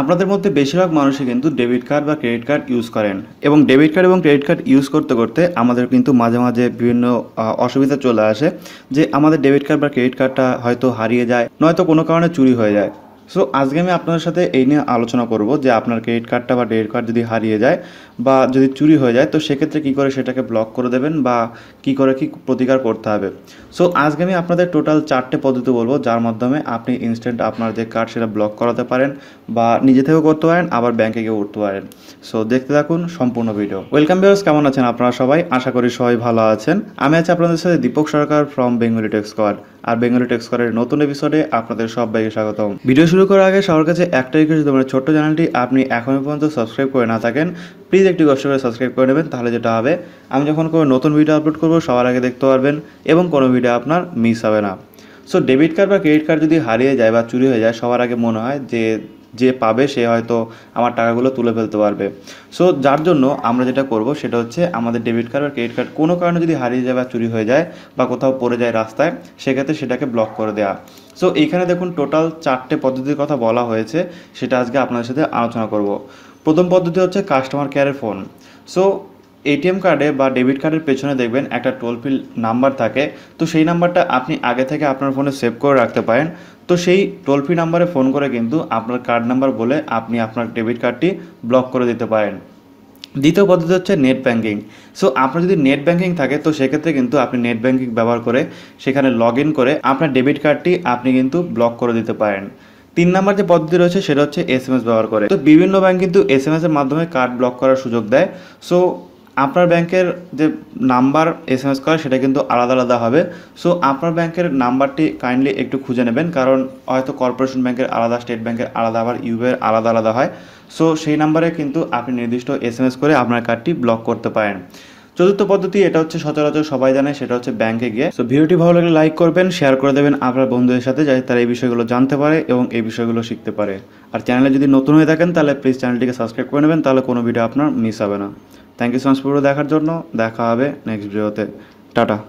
আপনাদের মধ্যে বেশিরভাগ মানুষই কিন্তু ডেবিট কার্ড বা ক্রেডিট কার্ড ইউজ করেন এবং ডেবিট কার্ড এবং ক্রেডিট কার্ড ইউজ করতে করতে আমাদের কিন্তু মাঝে মাঝে বিভিন্ন অসুবিধা চলে আসে যে আমাদের ডেবিট কার্ড বা ক্রেডিট কার্ডটা হয়তো হারিয়ে যায় নয়তো কোনো কারণে চুরি হয়ে যায় সো আজকে আমি আপনাদের সাথে এই নিয়ে আলোচনা করব যে আপনার ক্রেডিট কার্ডটা বা ডেবিট কার্ড যদি হারিয়ে যায় বা যদি চুরি হয়ে যায় তো সেক্ষেত্রে কী করে সেটাকে ব্লক করে দেবেন বা কি করে কি প্রতিকার করতে হবে সো আজকে আমি আপনাদের টোটাল চারটে পদ্ধতি বলবো যার মাধ্যমে আপনি ইনস্ট্যান্ট আপনার যে কার্ড সেটা ব্লক করাতে পারেন বা নিজে থেকেও করতে পারেন আবার ব্যাঙ্কে গিয়ে উঠতে পারেন সো দেখতে থাকুন সম্পূর্ণ ভিডিও ওয়েলকাম বিয়ার্স কেমন আছেন আপনারা সবাই আশা করি সবাই ভালো আছেন আমি আছি আপনাদের সাথে Deepak Sarkar from Bengali tech squad আর বেঙ্গলি টেক্স স্কোয়াডের নতুন এপিসোডে আপনাদের সবাইকে স্বাগতম ভিডিও শুরু করার আগে সবার কাছে একটা রিকোয়েস্ট তোমার ছোট্ট চ্যানেলটি আপনি এখনও পর্যন্ত সাবস্ক্রাইব করে না থাকেন প্লিজ একটি কষ্ট করে সাবস্ক্রাইব করে নেবেন তাহলে যেটা হবে আমি যখন কোনো নতুন ভিডিও আপলোড করবো সবার আগে দেখতে পারবেন এবং কোনো ভিডিও আপনার মিস হবে না সো ডেবিট কার্ড বা ক্রেডিট কার্ড যদি হারিয়ে যায় বা চুরি হয়ে যায় সবার আগে মনে হয় যে যে পাবে সে হয়তো আমার টাকাগুলো তুলে ফেলতে পারবে সো যার জন্য আমরা যেটা করব সেটা হচ্ছে আমাদের ডেবিট কার্ড বা ক্রেডিট কার্ড কোনো কারণে যদি হারিয়ে যায় বা চুরি হয়ে যায় বা কোথাও পড়ে যায় রাস্তায় সেক্ষেত্রে সেটাকে ব্লক করে দেওয়া সো এইখানে দেখুন টোটাল চারটে পদ্ধতির কথা বলা হয়েছে সেটা আজকে আপনাদের সাথে আলোচনা করব প্রথম পদ্ধতি হচ্ছে কাস্টমার কেয়ারের ফোন সো এটিএম কার্ডে বা ডেবিট কার্ডের পেছনে দেখবেন একটা টোল ফ্রি নাম্বার থাকে তো সেই নাম্বারটা আপনি আগে থেকে আপনার ফোনে সেভ করে রাখতে পারেন তো সেই টোল ফ্রি নাম্বারে ফোন করে কিন্তু আপনার কার্ড নাম্বার বলে আপনি আপনার ডেবিট কার্ডটি ব্লক করে দিতে পারেন দ্বিতীয় পদ্ধতি হচ্ছে নেট ব্যাঙ্কিং সো আপনার যদি নেট ব্যাঙ্কিং থাকে তো সেক্ষেত্রে কিন্তু আপনি নেট ব্যাঙ্কিং ব্যবহার করে সেখানে লগ করে আপনার ডেবিট কার্ডটি আপনি কিন্তু ব্লক করে দিতে পারেন তিন নাম্বার যে পদ্ধতি রয়েছে সেটা হচ্ছে এস ব্যবহার করে তো বিভিন্ন ব্যাঙ্ক কিন্তু এস এর মাধ্যমে কার্ড ব্লক করার সুযোগ দেয় সো আপনার ব্যাংকের যে নাম্বার এস এম এস করে সেটা কিন্তু আলাদা আলাদা হবে সো আপনার ব্যাংকের নাম্বারটি কাইন্ডলি একটু খুঁজে নেবেন কারণ হয়তো কর্পোরেশন ব্যাংকের আলাদা স্টেট ব্যাংকের আলাদা আবার ইউএর আলাদা আলাদা হয় সো সেই নাম্বারে কিন্তু আপনি নির্দিষ্ট এস এম এস করে আপনার কার্ডটি ব্লক করতে পারেন চতুর্থ পদ্ধতি এটা হচ্ছে সচরাচর সবাই জানে সেটা হচ্ছে ব্যাংকে গিয়ে সো ভিডিওটি ভালো লাগলে লাইক করবেন শেয়ার করে দেবেন আপনার বন্ধুদের সাথে যাতে তারা এই বিষয়গুলো জানতে পারে এবং এই বিষয়গুলো শিখতে পারে আর চ্যানেলে যদি নতুন হয়ে থাকেন তাহলে প্লিজ চ্যানেলটিকে সাবস্ক্রাইব করে নেবেন তাহলে কোনো ভিডিও আপনার মিস হবে না থ্যাংক ইউ সো মাচ পুরো দেখার জন্য দেখা হবে নেক্সট ভিডিওতে টাটা